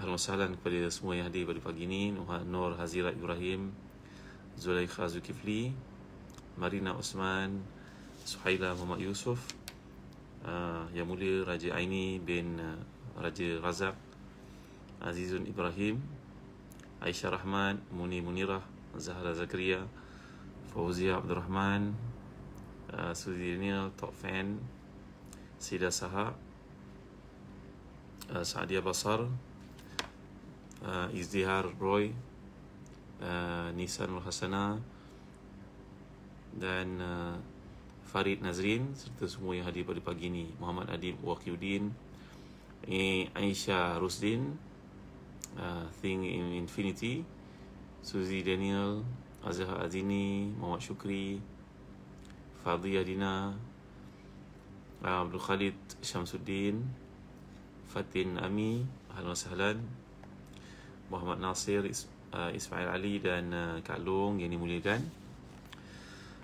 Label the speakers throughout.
Speaker 1: Alhamdulillah kepada semua yang hadir pada pagi ini Nur Hazirat Ibrahim Zulaikha Zulkifli Marina Osman Suhaila Muhammad Yusuf uh, ah, Yang Mulia Raja Aini bin uh, Raja Razak Azizun Ibrahim Aisyah Rahman Muni Munirah Zahra Zakaria Fauzia Abdul Rahman uh, ah, Suzy Daniel Top Fan Sida Sahak uh, Saadia Basar Izdihar Roy uh, Nisan Al-Hasana dan uh, Farid Nazrin serta semua yang hadir pada pagi ini Muhammad Adib Wakiuddin Aisyah Rusdin uh, Thing in Infinity Suzy Daniel Azhar Azini Muhammad Shukri, Fadli Adina Abdul Khalid Syamsuddin Fatin Ami Ahlan Sahlan Muhammad Nasir, uh, Ismail Ali dan uh, Kak Long yang dimuliakan.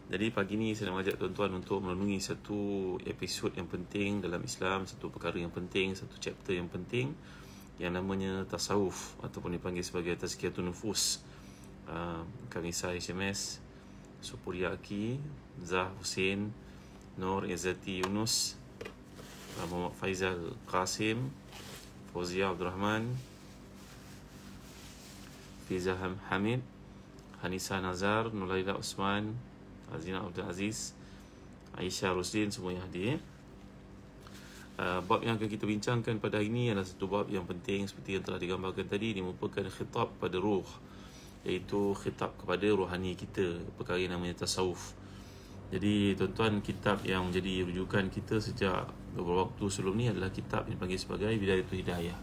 Speaker 1: Jadi pagi ni saya nak ajak tuan-tuan untuk melindungi satu episod yang penting dalam Islam, satu perkara yang penting, satu chapter yang penting yang namanya tasawuf ataupun dipanggil sebagai tazkiyatun nufus. Uh, Kami saya SMS Aki Zah Hussein Nur Izzati Yunus uh, Muhammad Faizal Qasim Fauzia Abdul Rahman Fiza Hamid, Hanisa Nazar, Nulaila Osman, Azina Abdul Aziz, Aisyah Rusdin semua yang hadir. Uh, bab yang akan kita bincangkan pada hari ini adalah satu bab yang penting seperti yang telah digambarkan tadi ini merupakan khitab pada ruh iaitu khitab kepada rohani kita perkara yang namanya tasawuf jadi tuan-tuan kitab yang menjadi rujukan kita sejak beberapa waktu sebelum ni adalah kitab yang dipanggil sebagai Bidayatul Hidayah.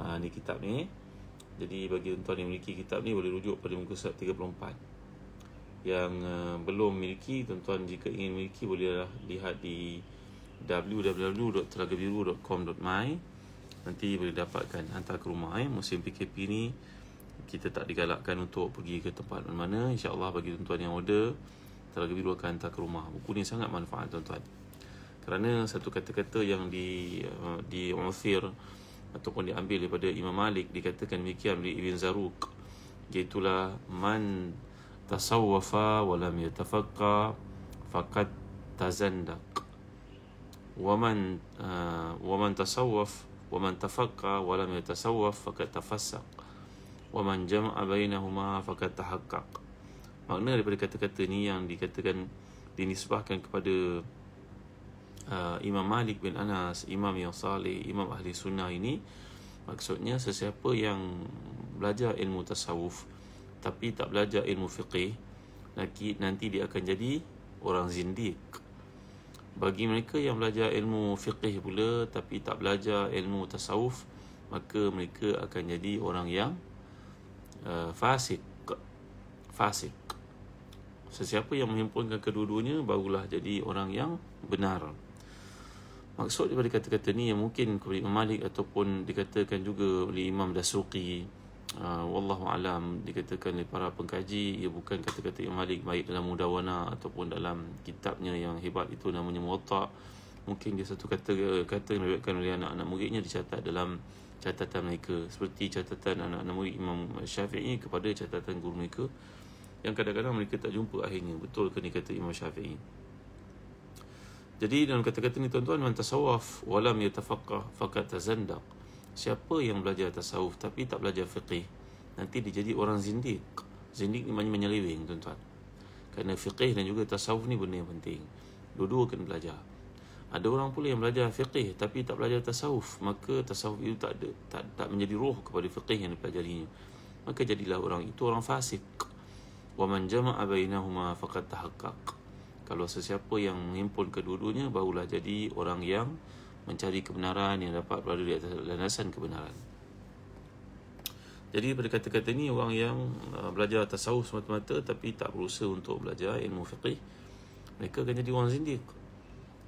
Speaker 1: Ah kitab ni. Jadi bagi tuan-tuan yang memiliki kitab ni boleh rujuk pada muka surat 34. Yang uh, belum memiliki, tuan-tuan jika ingin memiliki bolehlah lihat di www.telagabiru.com.my Nanti boleh dapatkan hantar ke rumah eh. Musim PKP ni kita tak digalakkan untuk pergi ke tempat mana-mana. Allah bagi tuan-tuan yang order, Telaga Biru akan hantar ke rumah. Buku ni sangat manfaat tuan-tuan. Kerana satu kata-kata yang di uh, di Uthir, ataupun diambil daripada Imam Malik dikatakan demikian oleh Ibn Zaruq iaitu man tasawwafa wa lam yatafaqqa faqad tazandaq wa man uh, wa man tasawwaf wa man tafaqqa wa lam yatasawwaf faqad tafassaq wa man jama'a bainahuma faqad tahaqqaq makna daripada kata-kata ni yang dikatakan dinisbahkan kepada uh, Imam Malik bin Anas, Imam yang salih, Imam ahli sunnah ini maksudnya sesiapa yang belajar ilmu tasawuf tapi tak belajar ilmu fiqih nanti nanti dia akan jadi orang zindik. Bagi mereka yang belajar ilmu fiqih pula tapi tak belajar ilmu tasawuf maka mereka akan jadi orang yang uh, fasik. Fasik. Sesiapa yang menghimpunkan kedua-duanya barulah jadi orang yang benar. Maksud daripada kata-kata ni yang mungkin kepada Imam Malik ataupun dikatakan juga oleh Imam Dasuki uh, Wallahu alam dikatakan oleh para pengkaji ia bukan kata-kata Imam Malik baik dalam Mudawana ataupun dalam kitabnya yang hebat itu namanya Muwatta mungkin dia satu kata-kata yang diriwayatkan oleh anak-anak muridnya dicatat dalam catatan mereka seperti catatan anak-anak murid Imam Syafi'i kepada catatan guru mereka yang kadang-kadang mereka tak jumpa akhirnya betul ke ni kata Imam Syafi'i jadi dalam kata-kata ni tuan-tuan man tasawuf walam yatafaqah faqad tazandaq. Siapa yang belajar tasawuf tapi tak belajar fiqih nanti dia jadi orang zindiq. Zindiq ni maknanya menyeliwing tuan-tuan. Kerana fiqih dan juga tasawuf ni benda yang penting. Dua-dua kena belajar. Ada orang pula yang belajar fiqih tapi tak belajar tasawuf, maka tasawuf itu tak ada tak tak menjadi roh kepada fiqih yang dipelajarinya. Maka jadilah orang itu orang fasik. Wa man jama'a bainahuma faqad tahaqqaq. Kalau sesiapa yang menghimpun kedua-duanya Barulah jadi orang yang mencari kebenaran Yang dapat berada di atas landasan kebenaran Jadi pada kata-kata ini Orang yang uh, belajar tasawuf semata-mata Tapi tak berusaha untuk belajar ilmu fiqh Mereka akan jadi orang zindir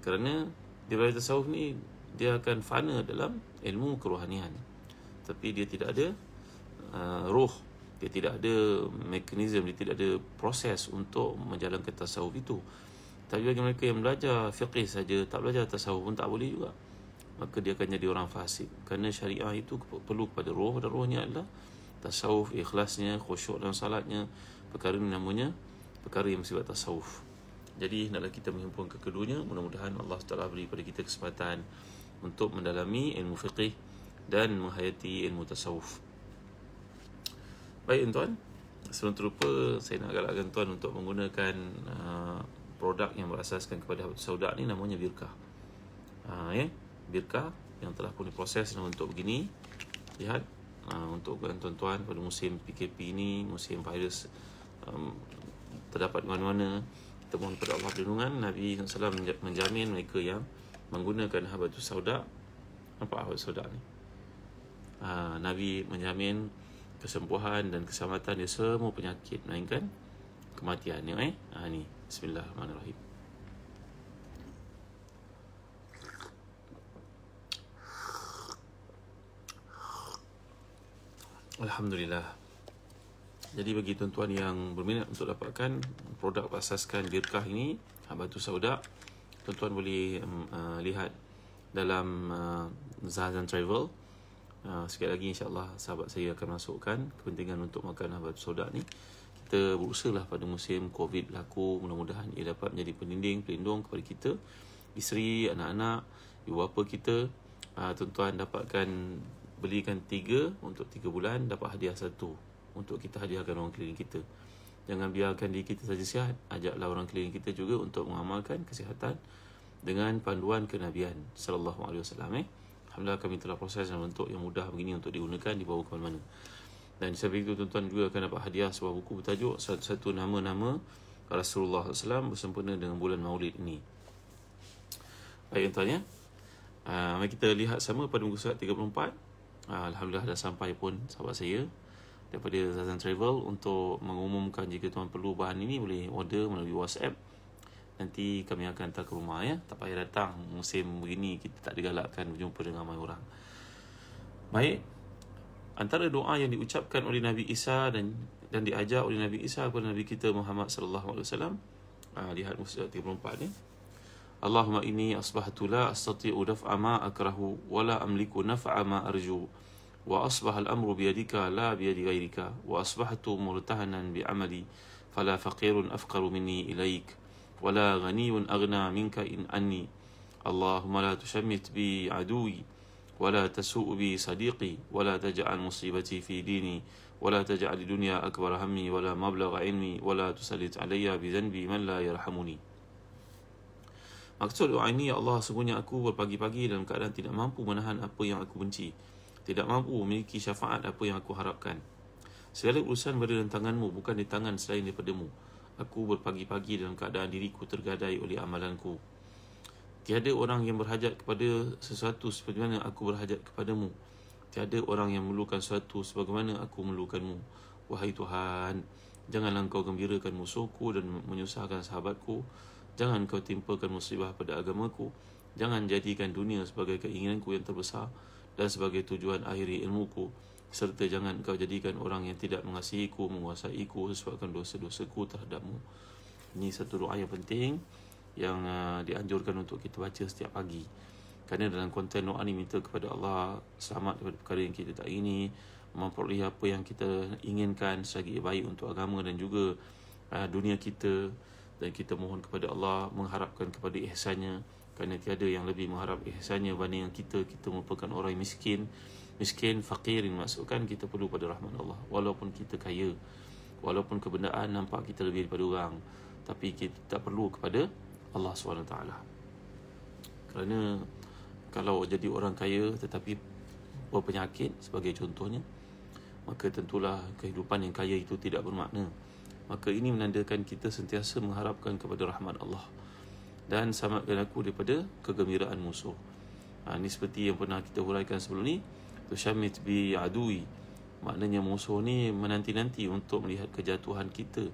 Speaker 1: Kerana dia belajar tasawuf ni Dia akan fana dalam ilmu kerohanian Tapi dia tidak ada uh, roh dia tidak ada mekanisme, dia tidak ada proses untuk menjalankan tasawuf itu. Tapi bagi mereka yang belajar fiqh saja, tak belajar tasawuf pun tak boleh juga. Maka dia akan jadi orang fasik. Kerana syariah itu perlu kepada roh dan rohnya adalah tasawuf, ikhlasnya, khusyuk dan salatnya. Perkara ini namanya perkara yang bersifat tasawuf. Jadi hendaklah kita menghimpun ke keduanya. Mudah-mudahan Allah Taala beri kepada kita kesempatan untuk mendalami ilmu fiqh dan menghayati ilmu tasawuf. Baik tuan, sebelum terlupa saya nak galakkan tuan untuk menggunakan uh, produk yang berasaskan kepada saudak ni namanya birka. Ha, ya? Birka yang telah pun diproses untuk begini. Lihat. Ha, untuk tuan-tuan pada musim PKP ini, musim virus um, terdapat mana-mana. Kita mohon kepada Allah perlindungan. Nabi Sallallahu Alaihi Wasallam menjamin mereka yang menggunakan habatu sauda Apa habatu sauda ni? Ha, Nabi menjamin kesempuhan dan keselamatan dia semua penyakit. Melainkan, nah, kematian ni eh ha ni bismillahirrahmanirrahim Alhamdulillah Jadi bagi tuan-tuan yang berminat untuk dapatkan produk basaskan birkah ini ah, Batu Saudak Tuan-tuan boleh um, uh, lihat dalam uh, Zahazan Travel uh, Sekali lagi insyaAllah sahabat saya akan masukkan kepentingan untuk makan Batu Saudak ni kita berusaha pada musim COVID berlaku Mudah-mudahan ia dapat menjadi pendinding, pelindung kepada kita Isteri, anak-anak, ibu bapa kita uh, Tuan-tuan dapatkan belikan tiga untuk tiga bulan Dapat hadiah satu untuk kita hadiahkan orang keliling kita Jangan biarkan diri kita saja sihat Ajaklah orang keliling kita juga untuk mengamalkan kesihatan Dengan panduan kenabian Sallallahu alaihi wasallam eh. Alhamdulillah kami telah proses dan bentuk yang mudah begini untuk digunakan di bawah ke mana-mana dan sebelum itu tuan-tuan juga akan dapat hadiah sebuah buku bertajuk satu nama-nama Rasulullah SAW bersempena dengan bulan maulid ini Baik yang tanya uh, ah, Mari kita lihat sama pada muka surat 34 uh, ah, Alhamdulillah dah sampai pun sahabat saya Daripada Zazan Travel untuk mengumumkan jika tuan perlu bahan ini Boleh order melalui WhatsApp Nanti kami akan hantar ke rumah ya Tak payah datang musim begini kita tak digalakkan berjumpa dengan ramai orang Baik, antara doa yang diucapkan oleh Nabi Isa dan dan diajar oleh Nabi Isa kepada Nabi kita Muhammad sallallahu alaihi wasallam ah, lihat surah 34 ni Allahumma inni asbahtu la astati'u daf'a ma akrahu wa la amliku naf'a ma arju wa asbah al-amru biyadika la biyadi ghairika wa asbahtu murtahanan bi 'amali fala faqirun afqaru minni ilaik wa la ghaniyun aghna minka in anni Allahumma la tushammit bi aduwi ولا تسوء بي صديقي ولا تجعل مصيبتي في ديني ولا تجعل الدنيا أكبر همي ولا مبلغ علمي ولا تسلط علي بذنبي من لا يرحمني Maksud doa ini, Allah sungguhnya aku berpagi-pagi dalam keadaan tidak mampu menahan apa yang aku benci. Tidak mampu memiliki syafaat apa yang aku harapkan. Segala urusan berada dalam tanganmu, bukan di tangan selain daripadamu. Aku berpagi-pagi dalam keadaan diriku tergadai oleh amalanku. Tiada orang yang berhajat kepada sesuatu sebagaimana aku berhajat kepadamu. Tiada orang yang melukan sesuatu sebagaimana aku memerlukanmu. Wahai Tuhan, janganlah engkau gembirakan musuhku dan menyusahkan sahabatku. Jangan kau timpakan musibah pada agamaku. Jangan jadikan dunia sebagai keinginanku yang terbesar dan sebagai tujuan akhiri ilmuku. Serta jangan kau jadikan orang yang tidak mengasihiku, menguasaiku, sesuatu dosa-dosaku terhadapmu. Ini satu doa yang penting yang uh, dianjurkan untuk kita baca setiap pagi. Kerana dalam konten doa ni minta kepada Allah selamat daripada perkara yang kita tak ini, memperoleh apa yang kita inginkan sebagai baik untuk agama dan juga uh, dunia kita dan kita mohon kepada Allah mengharapkan kepada ihsannya kerana tiada yang lebih mengharap ihsannya berbanding kita kita merupakan orang yang miskin miskin fakirin masukkan kita perlu pada rahmat Allah walaupun kita kaya walaupun kebenaran nampak kita lebih daripada orang tapi kita tak perlu kepada Allah SWT Kerana Kalau jadi orang kaya tetapi Berpenyakit sebagai contohnya Maka tentulah kehidupan yang kaya itu tidak bermakna Maka ini menandakan kita sentiasa mengharapkan kepada rahmat Allah Dan selamatkan aku daripada kegembiraan musuh ha, Ini seperti yang pernah kita huraikan sebelum ini, Tushamit bi adui Maknanya musuh ni menanti-nanti untuk melihat kejatuhan Kita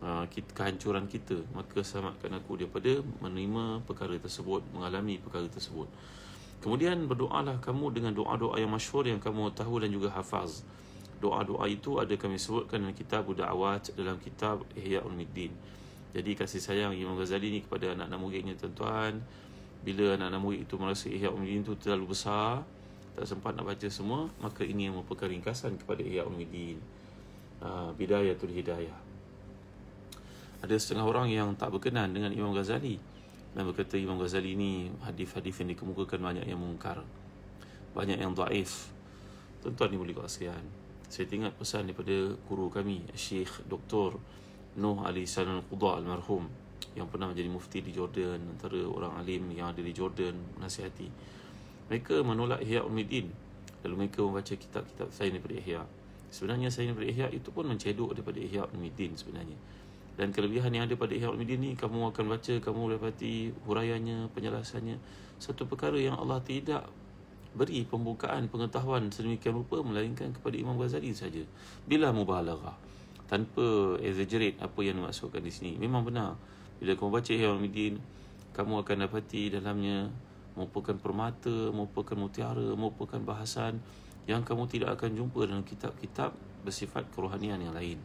Speaker 1: Uh, kita, kehancuran kita maka selamatkan aku daripada menerima perkara tersebut mengalami perkara tersebut kemudian berdoalah kamu dengan doa-doa yang masyhur yang kamu tahu dan juga hafaz doa-doa itu ada kami sebutkan dalam kitab da'awat dalam kitab Ihya Ulumuddin jadi kasih sayang Imam Ghazali ni kepada anak-anak muridnya tuan-tuan bila anak-anak murid itu merasa Ihya Ulumuddin itu terlalu besar tak sempat nak baca semua maka ini yang merupakan ringkasan kepada Ihya Ulumuddin uh, ah, bidayatul hidayah ada setengah orang yang tak berkenan dengan Imam Ghazali dan berkata Imam Ghazali ni hadis-hadis yang dikemukakan banyak yang mungkar banyak yang daif tuan-tuan ni boleh kuat sekian saya ingat pesan daripada guru kami Syekh Dr. Nuh Ali Salam Qudha Al-Marhum yang pernah menjadi mufti di Jordan antara orang alim yang ada di Jordan menasihati mereka menolak Ihya Umidin lalu mereka membaca kitab-kitab saya daripada Ihya sebenarnya saya daripada Ihya itu pun mencedok daripada Ihya Umidin sebenarnya dan kelebihan yang ada pada Ihya Ulumuddin ni kamu akan baca kamu dapati huraiannya penjelasannya satu perkara yang Allah tidak beri pembukaan pengetahuan sedemikian rupa melainkan kepada Imam Ghazali saja bila mubalaghah tanpa exaggerate apa yang dimaksudkan di sini memang benar bila kamu baca Ihya Ulumuddin kamu akan dapati dalamnya merupakan permata merupakan mutiara merupakan bahasan yang kamu tidak akan jumpa dalam kitab-kitab bersifat kerohanian yang lain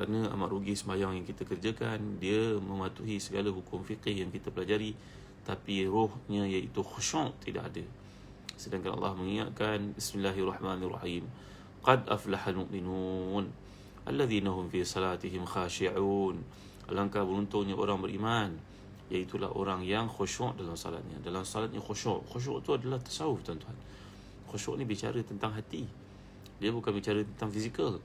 Speaker 1: kerana amat rugi semayang yang kita kerjakan dia mematuhi segala hukum fiqh yang kita pelajari tapi rohnya iaitu khusyuk tidak ada sedangkan Allah mengingatkan bismillahirrahmanirrahim qad aflahal mu'minun alladhina hum fi salatihim khashi'un alangkah beruntungnya orang beriman iaitulah orang yang khusyuk dalam salatnya dalam salatnya khusyuk khusyuk itu adalah tasawuf tuan-tuan khusyuk ni bicara tentang hati dia bukan bicara tentang fizikal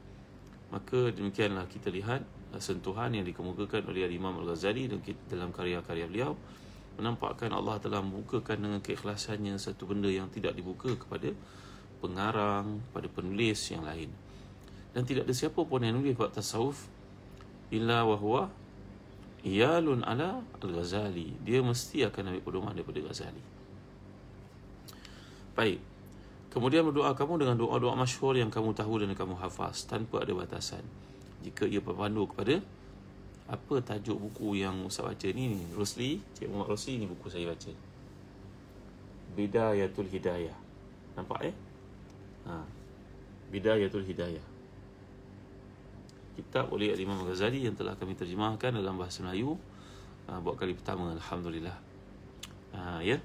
Speaker 1: Maka demikianlah kita lihat uh, sentuhan yang dikemukakan oleh Imam Al-Ghazali dalam karya-karya beliau menampakkan Allah telah membukakan dengan keikhlasannya satu benda yang tidak dibuka kepada pengarang, kepada penulis yang lain. Dan tidak ada siapa pun yang nulis bab tasawuf illa wa huwa iyalun ala Al-Ghazali. Dia mesti akan ambil pedoman daripada Ghazali. Baik. Kemudian berdoa kamu dengan doa-doa masyhur yang kamu tahu dan kamu hafaz tanpa ada batasan. Jika ia berpandu kepada apa tajuk buku yang Ustaz baca ni ni Rosli Cik Muhammad Rosli ni buku saya baca Bidayatul Hidayah Nampak eh? Ha. Bidayatul Hidayah Kitab oleh Imam Ghazali yang telah kami terjemahkan dalam bahasa Melayu ha, Buat kali pertama Alhamdulillah ha, Ya yeah?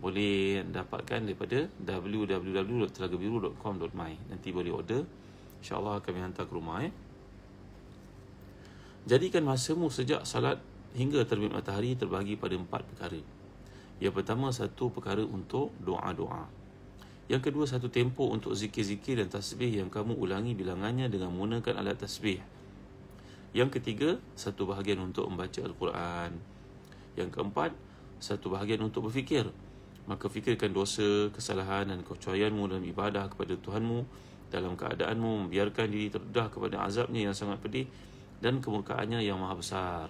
Speaker 1: boleh dapatkan daripada www.telagabiru.com.my nanti boleh order insyaallah kami hantar ke rumah eh jadikan mu sejak salat hingga terbit matahari terbagi pada empat perkara yang pertama satu perkara untuk doa-doa yang kedua satu tempo untuk zikir-zikir dan tasbih yang kamu ulangi bilangannya dengan menggunakan alat tasbih yang ketiga satu bahagian untuk membaca al-Quran yang keempat satu bahagian untuk berfikir maka fikirkan dosa, kesalahan dan kecuaianmu dalam ibadah kepada Tuhanmu dalam keadaanmu membiarkan diri terdedah kepada azabnya yang sangat pedih dan kemurkaannya yang maha besar.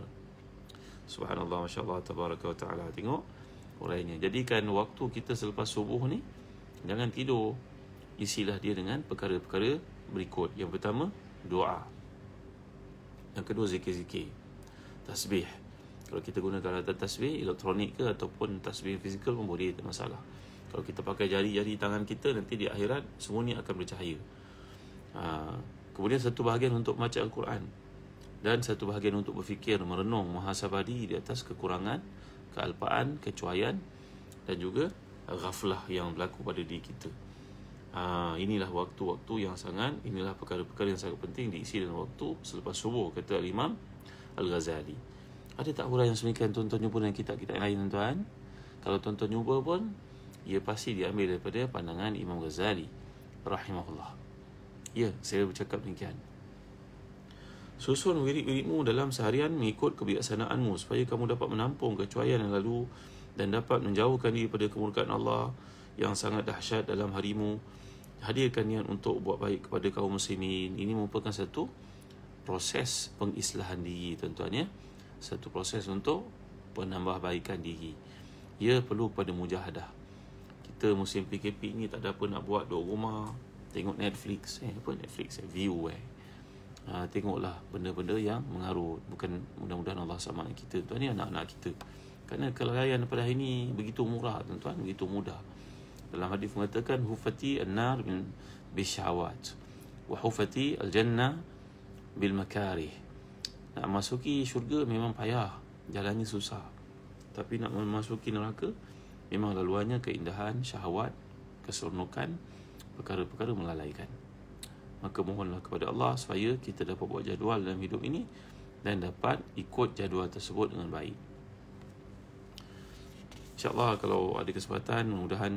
Speaker 1: Subhanallah, masyaAllah, tabaraka wa ta'ala. Tengok uraiannya. Jadikan waktu kita selepas subuh ni, jangan tidur. Isilah dia dengan perkara-perkara berikut. Yang pertama, doa. Yang kedua, zikir-zikir. Tasbih kalau kita gunakan alat tasbih elektronik ke ataupun tasbih fizikal pun boleh tak masalah kalau kita pakai jari-jari tangan kita nanti di akhirat semua ni akan bercahaya ha. kemudian satu bahagian untuk baca Al-Quran dan satu bahagian untuk berfikir merenung muhasabah di di atas kekurangan kealpaan kecuaian dan juga ghaflah yang berlaku pada diri kita ha. inilah waktu-waktu yang sangat inilah perkara-perkara yang sangat penting diisi dengan waktu selepas subuh kata Imam Al-Ghazali. Ada tak huraian yang semikian tuan-tuan jumpa dengan kitab-kitab yang lain tuan-tuan? Kalau tuan-tuan jumpa pun, ia pasti diambil daripada pandangan Imam Ghazali. Rahimahullah. Ya, saya bercakap demikian. Susun wirid-wiridmu dalam seharian mengikut kebiasaanmu supaya kamu dapat menampung kecuaian yang lalu dan dapat menjauhkan diri pada kemurkaan Allah yang sangat dahsyat dalam harimu. Hadirkan niat untuk buat baik kepada kaum muslimin. Ini merupakan satu proses pengislahan diri, tuan-tuan. Ya satu proses untuk penambahbaikan diri. Ia perlu pada mujahadah. Kita musim PKP ni tak ada apa nak buat duduk rumah, tengok Netflix, eh apa Netflix, eh, view eh. Ha, tengoklah benda-benda yang mengarut. Bukan mudah-mudahan Allah sama kita. Tuan ni anak-anak kita. Kerana kelalaian pada hari ini begitu murah tuan-tuan, begitu mudah. Dalam hadis mengatakan hufati an-nar min bishawat wa hufati al-jannah bil makarih. Nak masuki syurga memang payah Jalannya susah Tapi nak memasuki neraka Memang laluannya keindahan, syahwat Keseronokan Perkara-perkara melalaikan Maka mohonlah kepada Allah Supaya kita dapat buat jadual dalam hidup ini Dan dapat ikut jadual tersebut dengan baik InsyaAllah kalau ada kesempatan Mudah-mudahan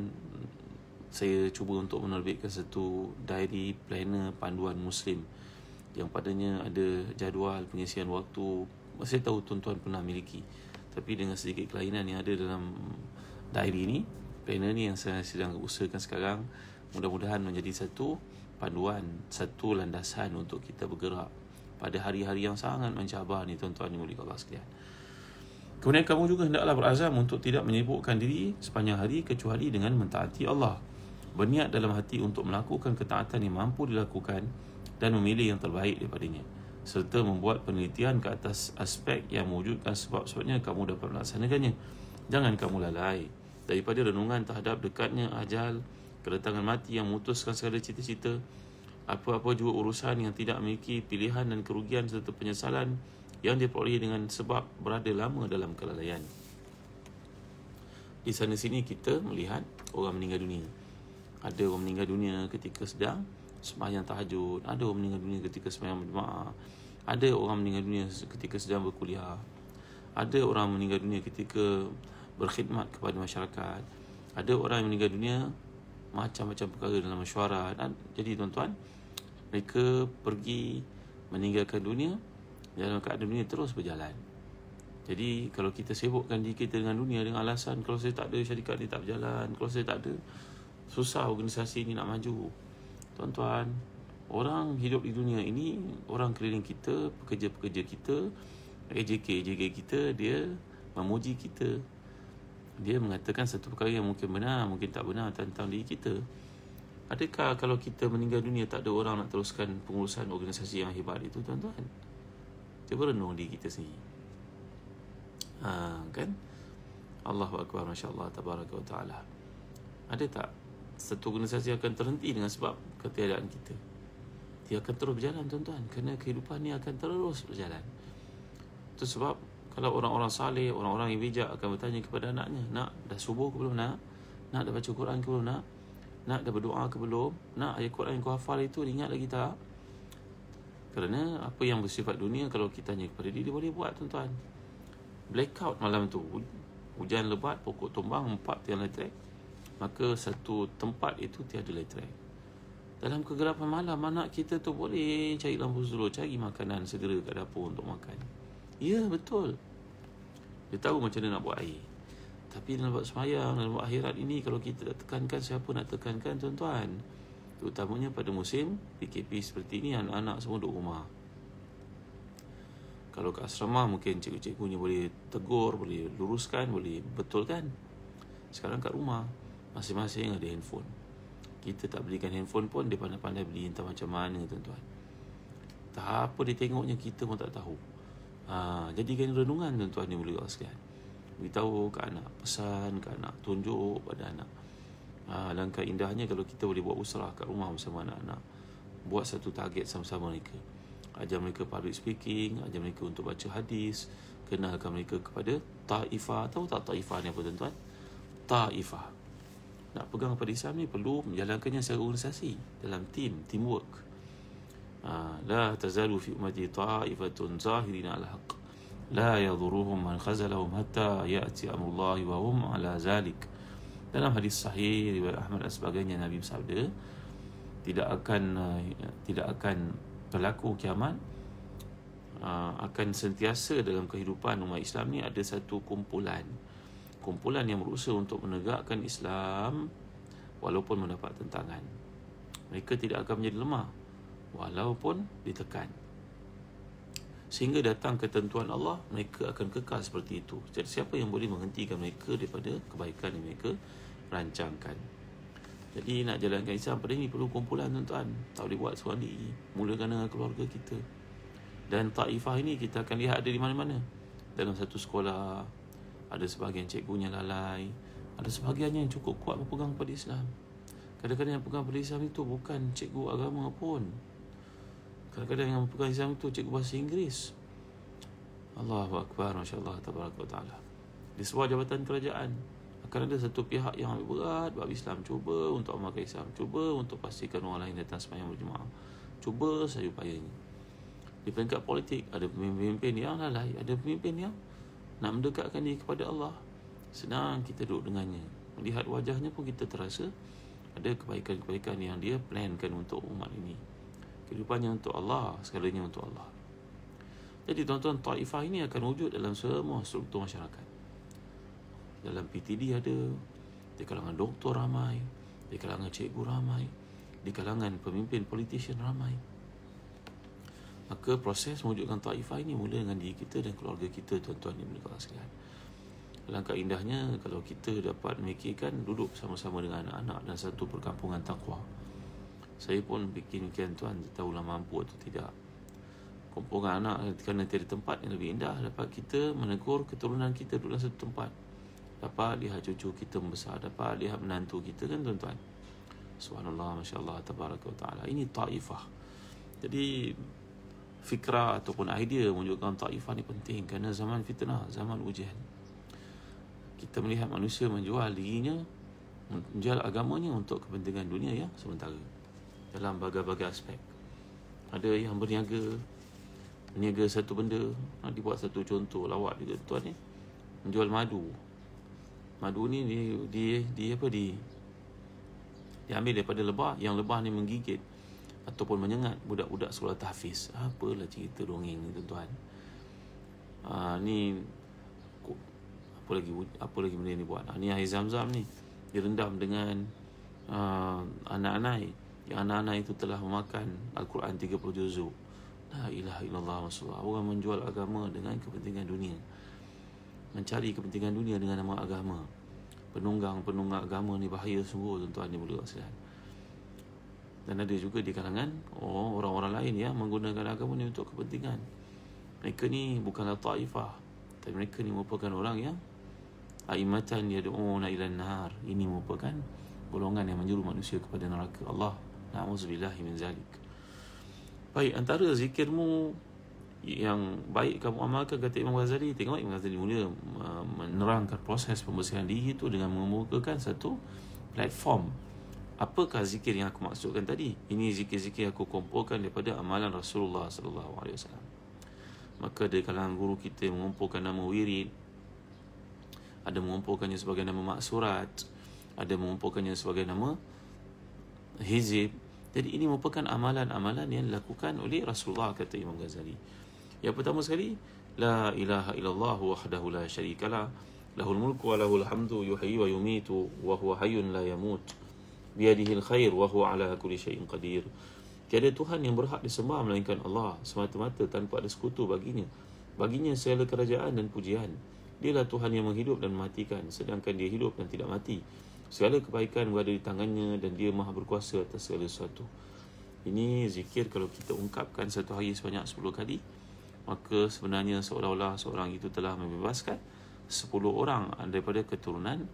Speaker 1: saya cuba untuk menerbitkan satu diary planner panduan Muslim yang padanya ada jadual pengisian waktu saya tahu tuan-tuan pernah miliki tapi dengan sedikit kelainan yang ada dalam diary ni planner ni yang saya sedang usahakan sekarang mudah-mudahan menjadi satu panduan satu landasan untuk kita bergerak pada hari-hari yang sangat mencabar ni tuan-tuan yang mulia Allah sekalian kemudian kamu juga hendaklah berazam untuk tidak menyibukkan diri sepanjang hari kecuali dengan mentaati Allah berniat dalam hati untuk melakukan ketaatan yang mampu dilakukan dan memilih yang terbaik daripadanya serta membuat penelitian ke atas aspek yang mewujudkan sebab-sebabnya kamu dapat melaksanakannya. Jangan kamu lalai daripada renungan terhadap dekatnya ajal, kedatangan mati yang memutuskan segala cita-cita, apa-apa juga urusan yang tidak memiliki pilihan dan kerugian serta penyesalan yang diperoleh dengan sebab berada lama dalam kelalaian. Di sana sini kita melihat orang meninggal dunia. Ada orang meninggal dunia ketika sedang semayang tahajud Ada orang meninggal dunia ketika semayang berjemaah Ada orang meninggal dunia ketika sedang berkuliah Ada orang meninggal dunia ketika berkhidmat kepada masyarakat Ada orang yang meninggal dunia macam-macam perkara dalam mesyuarat Jadi tuan-tuan Mereka pergi meninggalkan dunia Dalam keadaan dunia terus berjalan jadi kalau kita sibukkan diri kita dengan dunia dengan alasan kalau saya tak ada syarikat ni tak berjalan, kalau saya tak ada susah organisasi ni nak maju tuan-tuan orang hidup di dunia ini orang keliling kita pekerja-pekerja kita AJK AJK kita dia memuji kita dia mengatakan satu perkara yang mungkin benar mungkin tak benar tentang diri kita adakah kalau kita meninggal dunia tak ada orang nak teruskan pengurusan organisasi yang hebat itu tuan-tuan cuba renung diri kita sendiri ha, kan Allahu Akbar Masya Allah Ta'ala Ada tak satu organisasi akan terhenti dengan sebab ketiadaan kita. Dia akan terus berjalan tuan-tuan kerana kehidupan ini akan terus berjalan. Itu sebab kalau orang-orang saleh, orang-orang yang bijak akan bertanya kepada anaknya, nak dah subuh ke belum nak? Nak dah baca Quran ke belum nak? Nak dah berdoa ke belum? Nak ayat Quran yang kau hafal itu ingat lagi tak? Kerana apa yang bersifat dunia kalau kita tanya kepada dia, dia boleh buat tuan-tuan. Blackout malam tu, hujan lebat, pokok tumbang, empat tiang elektrik, maka satu tempat itu tiada letrek. Dalam kegelapan malam, anak kita tu boleh cari lampu dulu, cari makanan segera kat dapur untuk makan. Ya, betul. Dia tahu macam mana nak buat air. Tapi dalam buat semayang, dalam buat akhirat ini, kalau kita tak tekankan, siapa nak tekankan, tuan-tuan? Terutamanya pada musim PKP seperti ini, anak-anak semua duduk rumah. Kalau ke asrama, mungkin cikgu-cikgunya boleh tegur, boleh luruskan, boleh betulkan. Sekarang kat rumah, Masing-masing ada handphone Kita tak belikan handphone pun Dia pandai-pandai beli entah macam mana tuan-tuan Tak apa dia tengoknya kita pun tak tahu ha, kena renungan tuan-tuan ni mula sekian tahu ke anak Pesan ke anak Tunjuk pada anak ha, Langkah indahnya kalau kita boleh buat usaha kat rumah bersama anak-anak Buat satu target sama-sama mereka Ajar mereka public speaking Ajar mereka untuk baca hadis Kenalkan mereka kepada Ta'ifah Tahu tak ta'ifah ni apa tuan-tuan? Ta'ifah nak pegang pada Islam ni perlu menjalankannya secara organisasi dalam team teamwork ha, la tazalu fi ummati ta'ifatun zahirin ala haqq la yadhuruhum man khazalahum hatta ya'ti amrullahi wa hum ala zalik dalam hadis sahih riwayat Ahmad dan sebagainya Nabi bersabda tidak akan ha, tidak akan berlaku kiamat ha, akan sentiasa dalam kehidupan umat Islam ni ada satu kumpulan kumpulan yang berusaha untuk menegakkan Islam walaupun mendapat tentangan. Mereka tidak akan menjadi lemah walaupun ditekan. Sehingga datang ketentuan Allah, mereka akan kekal seperti itu. Jadi siapa yang boleh menghentikan mereka daripada kebaikan yang mereka rancangkan. Jadi nak jalankan Islam pada ini perlu kumpulan tuan-tuan. Tak boleh buat seorang diri. Mulakan dengan keluarga kita. Dan taifah ini kita akan lihat ada di mana-mana. Dalam satu sekolah, ada sebahagian cikgunya lalai Ada sebahagiannya yang cukup kuat berpegang pada Islam Kadang-kadang yang pegang pada Islam itu bukan cikgu agama pun Kadang-kadang yang pegang Islam itu cikgu bahasa Inggeris Allahu Akbar Masya Allah Ta'ala Di sebuah jabatan kerajaan Akan ada satu pihak yang ambil berat Bab Islam Cuba untuk memakai Islam Cuba untuk pastikan orang lain datang semayang berjemaah Cuba saya upaya Di peringkat politik Ada pemimpin yang lalai Ada pemimpin yang nak mendekatkan diri kepada Allah Senang kita duduk dengannya Melihat wajahnya pun kita terasa Ada kebaikan-kebaikan yang dia plankan untuk umat ini Kehidupannya untuk Allah Segalanya untuk Allah Jadi tuan-tuan ta'ifah ini akan wujud dalam semua struktur masyarakat Dalam PTD ada Di kalangan doktor ramai Di kalangan cikgu ramai Di kalangan pemimpin politisian ramai Maka proses mewujudkan ta'ifah ini mula dengan diri kita dan keluarga kita tuan-tuan dan puan-puan sekalian. Langkah indahnya kalau kita dapat memikirkan duduk sama-sama dengan anak-anak dan satu perkampungan takwa. Saya pun fikirkan tuan tahu lah mampu atau tidak. Kumpulan anak kerana tiada tempat yang lebih indah dapat kita menegur keturunan kita duduk dalam satu tempat. Dapat lihat cucu kita membesar, dapat lihat menantu kita kan tuan-tuan. Subhanallah, masya-Allah, wa taala. Ini ta'ifah. Jadi fikra ataupun idea menunjukkan taifah ni penting kerana zaman fitnah, zaman ujian. Kita melihat manusia menjual dirinya, menjual agamanya untuk kepentingan dunia ya sementara dalam berbagai-bagai aspek. Ada yang berniaga berniaga satu benda nak dibuat satu contoh lawak juga tuan ni Menjual madu Madu ni di, di, di apa di Dia ambil daripada lebah Yang lebah ni menggigit ataupun menyengat budak-budak sekolah tahfiz apalah cerita dongeng ni tuan-tuan ha, ni apa lagi apa lagi benda ni buat ha, ni air zam-zam ni direndam dengan uh, ah, anak-anak yang anak-anak itu telah memakan Al-Quran 30 juzuk La ilaha illallah Rasulullah Orang menjual agama dengan kepentingan dunia Mencari kepentingan dunia dengan nama agama Penunggang-penunggang agama ni bahaya sungguh Tuan-tuan ni boleh rasakan dan ada juga di kalangan oh, orang-orang lain ya menggunakan agama ni untuk kepentingan mereka ni bukanlah taifah tapi mereka ni merupakan orang yang aimatan yad'una ila nahar ini merupakan golongan yang menyuruh manusia kepada neraka Allah na'udzubillah min zalik baik antara zikirmu yang baik kamu amalkan kata Imam Ghazali tengok Imam Ghazali mula uh, menerangkan proses pembersihan diri itu dengan mengemukakan satu platform Apakah zikir yang aku maksudkan tadi? Ini zikir-zikir aku kumpulkan daripada amalan Rasulullah sallallahu alaihi wasallam. Maka di kalangan guru kita mengumpulkan nama wirid, ada mengumpulkannya sebagai nama maksurat, ada mengumpulkannya sebagai nama hizib. Jadi ini merupakan amalan-amalan yang dilakukan oleh Rasulullah kata Imam Ghazali. Yang pertama sekali, la ilaha illallah wahdahu la syarikalah, lahul mulku wa lahul hamdu yuhyi wa yumitu wa huwa hayyun la yamut biyadihi alkhair wa huwa ala kulli syai'in qadir. Tiada Tuhan yang berhak disembah melainkan Allah semata-mata tanpa ada sekutu baginya. Baginya segala kerajaan dan pujian. Dialah Tuhan yang menghidup dan mematikan sedangkan dia hidup dan tidak mati. Segala kebaikan berada di tangannya dan dia maha berkuasa atas segala sesuatu. Ini zikir kalau kita ungkapkan satu hari sebanyak 10 kali Maka sebenarnya seolah-olah seorang itu telah membebaskan 10 orang daripada keturunan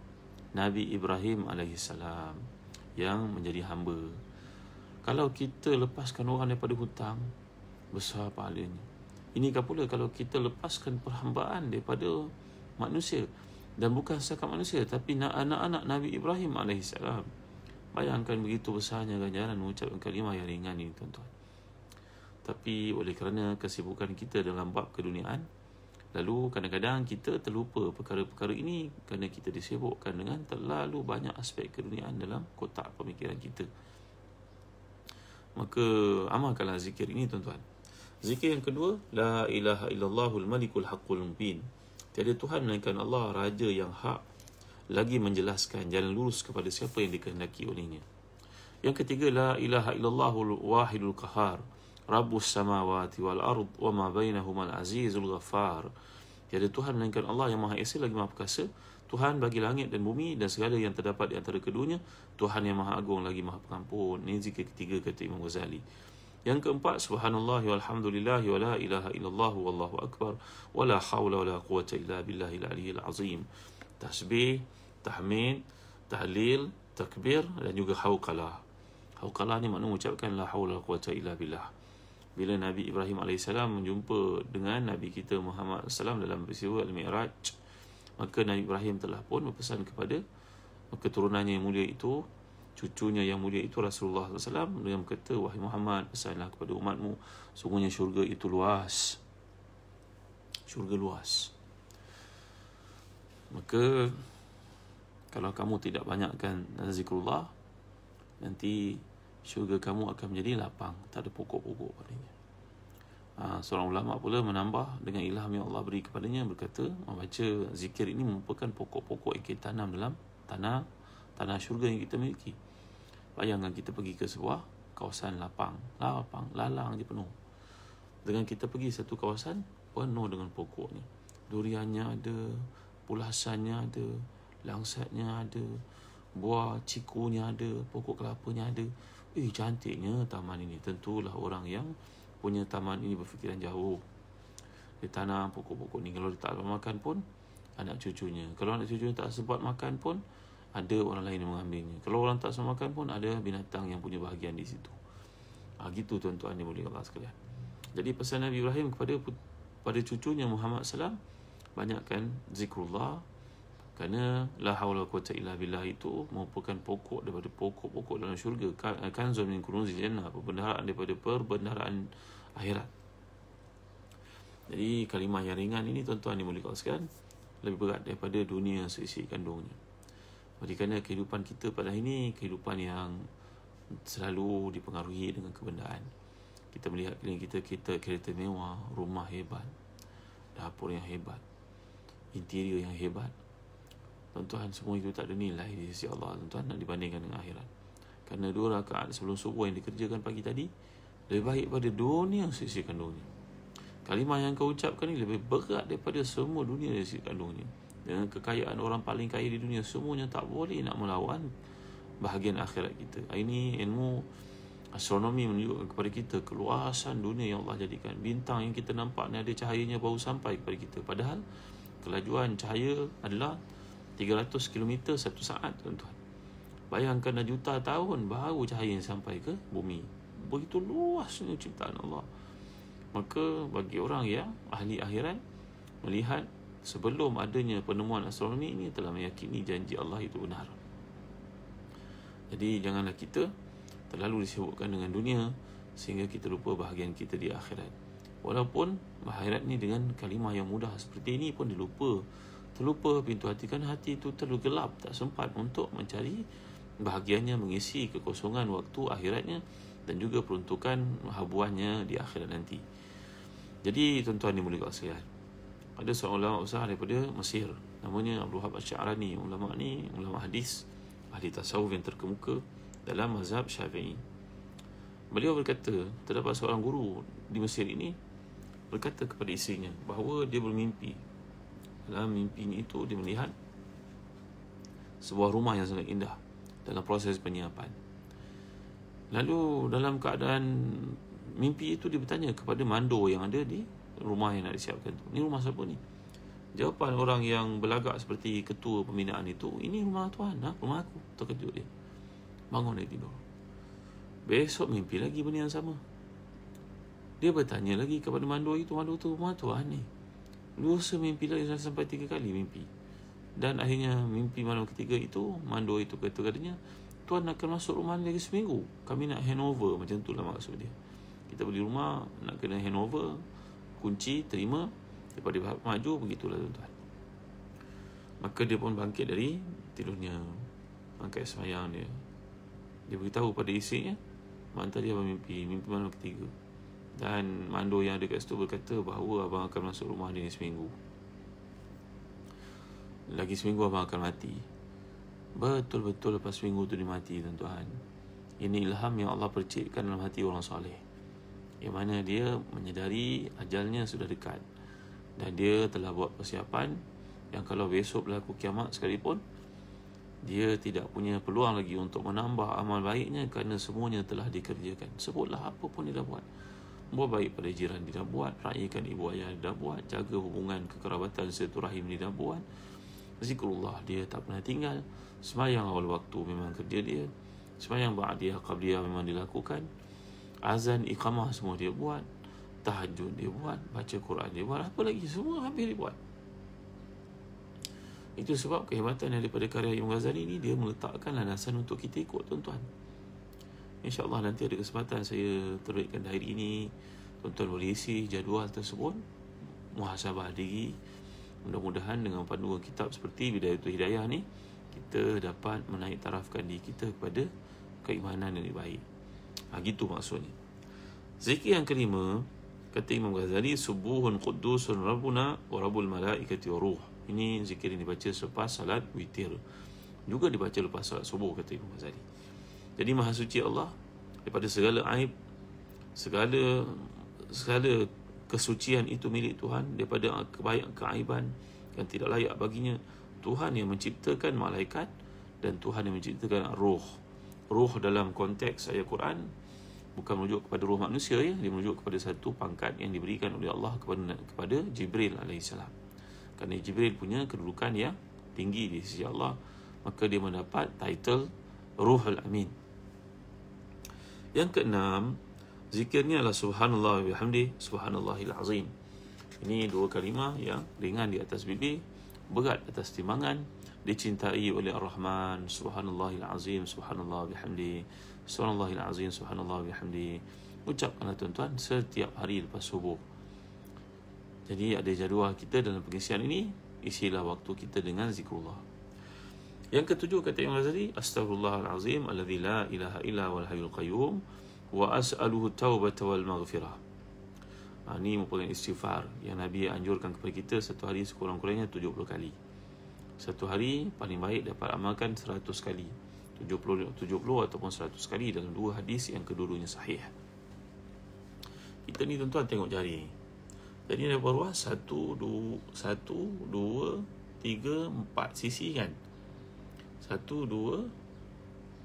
Speaker 1: Nabi Ibrahim alaihissalam. salam yang menjadi hamba. Kalau kita lepaskan orang daripada hutang, besar pahalanya. Ini pula kalau kita lepaskan perhambaan daripada manusia dan bukan sahaja manusia tapi anak-anak Nabi Ibrahim AS bayangkan begitu besarnya ganjaran mengucapkan kalimah yang ringan ini tuan-tuan tapi oleh kerana kesibukan kita dalam bab keduniaan Lalu kadang-kadang kita terlupa perkara-perkara ini kerana kita disibukkan dengan terlalu banyak aspek keduniaan dalam kotak pemikiran kita. Maka amalkanlah zikir ini tuan-tuan. Zikir yang kedua, La ilaha illallahul malikul haqqul mubin. Tiada Tuhan melainkan Allah Raja yang hak lagi menjelaskan jalan lurus kepada siapa yang dikehendaki olehnya. Yang ketiga, La ilaha illallahul wahidul kahar. Rabbu al-Samawati wal رب wa ma وما بينهما العزيز ghaffar Ya Tuhan melainkan Allah yang Maha Esa lagi Maha Perkasa Tuhan bagi langit dan bumi dan segala yang terdapat di antara keduanya Tuhan yang Maha Agung lagi Maha Pengampun Ini zikir ketiga kata Imam Ghazali Yang keempat Subhanallah walhamdulillah wa la ilaha illallah wallahu akbar wa la hawla wa la quwata illa billahi al-aliyyil azim Tasbih, tahmin, tahlil, takbir dan juga hawqalah Hawqalah ni maknanya mengucapkan la hawla wa la quwata illa billah bila Nabi Ibrahim AS menjumpa dengan Nabi kita Muhammad SAW dalam peristiwa Al-Mi'raj maka Nabi Ibrahim telah pun berpesan kepada keturunannya yang mulia itu cucunya yang mulia itu Rasulullah SAW dengan berkata wahai Muhammad pesanlah kepada umatmu sungguhnya syurga itu luas syurga luas maka kalau kamu tidak banyakkan zikrullah nanti syurga kamu akan menjadi lapang tak ada pokok-pokok padanya ha, seorang ulama pula menambah dengan ilham yang Allah beri kepadanya berkata membaca zikir ini merupakan pokok-pokok yang kita tanam dalam tanah tanah syurga yang kita miliki bayangkan kita pergi ke sebuah kawasan lapang lapang lalang je penuh dengan kita pergi satu kawasan penuh dengan pokok ni duriannya ada pulasannya ada langsatnya ada buah cikunya ada pokok kelapanya ada Eh cantiknya taman ini Tentulah orang yang punya taman ini berfikiran jauh Dia tanam pokok-pokok ini Kalau dia tak dapat makan pun Anak cucunya Kalau anak cucunya tak sempat makan pun Ada orang lain yang mengambilnya Kalau orang tak sempat makan pun Ada binatang yang punya bahagian di situ ha, Gitu tuan-tuan yang boleh Allah sekalian Jadi pesan Nabi Ibrahim kepada kepada cucunya Muhammad SAW Banyakkan zikrullah kerana la hawla quwata illa billah itu merupakan pokok daripada pokok-pokok dalam syurga eh, kan zamin kunuz jannah perbendaharaan daripada perbendaharaan akhirat. Jadi kalimah yang ringan ini tuan-tuan dimulakan sekian lebih berat daripada dunia seisi kandungnya. Jadi kerana kehidupan kita pada hari ini kehidupan yang selalu dipengaruhi dengan kebendaan. Kita melihat keliling kita, kita kereta mewah, rumah hebat, dapur yang hebat, interior yang hebat, Tuan-tuan semua itu tak ada nilai di sisi Allah Tuan-tuan nak dibandingkan dengan akhirat Kerana dua rakaat sebelum subuh yang dikerjakan pagi tadi Lebih baik pada dunia yang sisi kandungnya Kalimah yang kau ucapkan ni lebih berat daripada semua dunia yang sisi kandungnya Dengan kekayaan orang paling kaya di dunia Semuanya tak boleh nak melawan bahagian akhirat kita Ini ilmu astronomi menunjukkan kepada kita Keluasan dunia yang Allah jadikan Bintang yang kita nampak ni ada cahayanya baru sampai kepada kita Padahal kelajuan cahaya adalah 300 km satu saat tuan-tuan. Bayangkan dah juta tahun baru cahaya yang sampai ke bumi. Begitu luasnya ciptaan Allah. Maka bagi orang yang ahli akhirat melihat sebelum adanya penemuan astronomi ini telah meyakini janji Allah itu benar. Jadi janganlah kita terlalu disibukkan dengan dunia sehingga kita lupa bahagian kita di akhirat. Walaupun akhirat ni dengan kalimah yang mudah seperti ini pun dilupa terlupa pintu hati kan hati itu terlalu gelap tak sempat untuk mencari bahagiannya mengisi kekosongan waktu akhiratnya dan juga peruntukan habuannya di akhirat nanti jadi tuan-tuan ini boleh kawasan ada seorang ulama besar daripada Mesir namanya Abdul Habib Syarani ulama ni ulama hadis ahli tasawuf yang terkemuka dalam mazhab syafi'i beliau berkata terdapat seorang guru di Mesir ini berkata kepada isinya bahawa dia bermimpi dalam mimpinya itu dia melihat sebuah rumah yang sangat indah dalam proses penyiapan. Lalu dalam keadaan mimpi itu dia bertanya kepada mandor yang ada di rumah yang nak disiapkan tu. Ni rumah siapa ni? Jawapan orang yang belagak seperti ketua pembinaan itu, ini rumah tuan, ha? rumah aku. Terkejut dia. Bangun dari tidur. Besok mimpi lagi benda yang sama. Dia bertanya lagi kepada mandor itu, mandor tu rumah tuan ni. Dua semimpi lagi sampai tiga kali mimpi Dan akhirnya mimpi malam ketiga itu Mandua itu kata katanya Tuan akan masuk rumah lagi seminggu Kami nak handover Macam tu itulah maksud dia Kita beli rumah Nak kena handover Kunci terima Daripada pihak maju Begitulah tuan-tuan Maka dia pun bangkit dari tidurnya Angkat semayang dia Dia beritahu pada isinya Mantan dia mimpi Mimpi malam ketiga dan mandor yang ada kat situ berkata bahawa abang akan masuk rumah dia seminggu. Lagi seminggu abang akan mati. Betul-betul lepas seminggu tu dia mati tuan-tuan. Ini ilham yang Allah percikkan dalam hati orang soleh. Yang mana dia menyedari ajalnya sudah dekat. Dan dia telah buat persiapan yang kalau besok berlaku kiamat sekalipun, dia tidak punya peluang lagi untuk menambah amal baiknya kerana semuanya telah dikerjakan. Sebutlah apa pun dia dah buat. Buat baik pada jiran dia dah buat Raihkan ibu ayah dia dah buat Jaga hubungan kekerabatan setu rahim dia dah buat Zikrullah dia tak pernah tinggal Semayang awal waktu memang kerja dia Semayang ba'diyah qabliyah memang dilakukan Azan iqamah semua dia buat Tahajud dia buat Baca Quran dia buat Apa lagi semua hampir dia buat Itu sebab kehebatan daripada karya Imam Ghazali ini Dia meletakkan landasan untuk kita ikut tuan-tuan InsyaAllah nanti ada kesempatan saya terbitkan hari ini Tuan-tuan boleh isi jadual tersebut Muhasabah diri Mudah-mudahan dengan panduan kitab seperti Bidayatul Hidayah ni Kita dapat menaik tarafkan diri kita kepada keimanan yang lebih baik ha, Gitu maksudnya Zikir yang kelima Kata Imam Ghazali Subuhun Qudusun Rabbuna Warabul Malaikati Waruh Ini zikir yang dibaca selepas salat witir Juga dibaca lepas salat subuh kata Imam Ghazali jadi Maha Suci Allah daripada segala aib, segala segala kesucian itu milik Tuhan daripada kebaikan keaiban yang tidak layak baginya. Tuhan yang menciptakan malaikat dan Tuhan yang menciptakan roh. Roh dalam konteks ayat Quran bukan merujuk kepada roh manusia ya, dia merujuk kepada satu pangkat yang diberikan oleh Allah kepada kepada Jibril alaihissalam. Kerana Jibril punya kedudukan yang tinggi di sisi Allah, maka dia mendapat title Ruhul Amin. Yang keenam, zikirnya adalah subhanallah wa bihamdi subhanallahil azim. Ini dua kalimah yang ringan di atas bibir, berat atas timangan, dicintai oleh Ar-Rahman subhanallahil azim subhanallah wa bihamdi subhanallahil azim subhanallah wa bihamdi. Ucapkanlah tuan-tuan setiap hari lepas subuh. Jadi ada jadual kita dalam pengisian ini, isilah waktu kita dengan zikrullah. Yang ketujuh kata Imam Ghazali, Astagfirullahalazim alladzi la ilaha illa wal hayyul qayyum wa as'aluhu taubata wal maghfirah. Ha, ini merupakan istighfar yang Nabi anjurkan kepada kita satu hari sekurang-kurangnya 70 kali. Satu hari paling baik dapat amalkan 100 kali. 70, 70 ataupun 100 kali dalam dua hadis yang kedua-duanya sahih. Kita ni tuan-tuan tengok jari Jadi ada berapa ruas? 1, 2, 1, 2, 3, 4 sisi kan? Satu, dua,